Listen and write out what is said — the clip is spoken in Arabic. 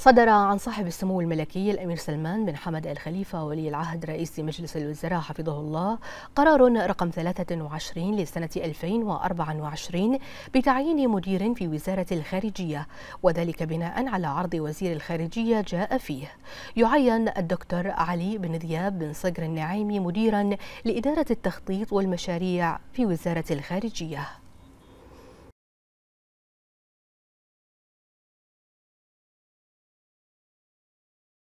صدر عن صاحب السمو الملكي الأمير سلمان بن حمد الخليفه ولي العهد رئيس مجلس الوزراء حفظه الله قرار رقم 23 لسنة 2024 بتعيين مدير في وزارة الخارجية وذلك بناء على عرض وزير الخارجية جاء فيه يعين الدكتور علي بن ذياب بن صقر النعيمي مديرا لإدارة التخطيط والمشاريع في وزارة الخارجية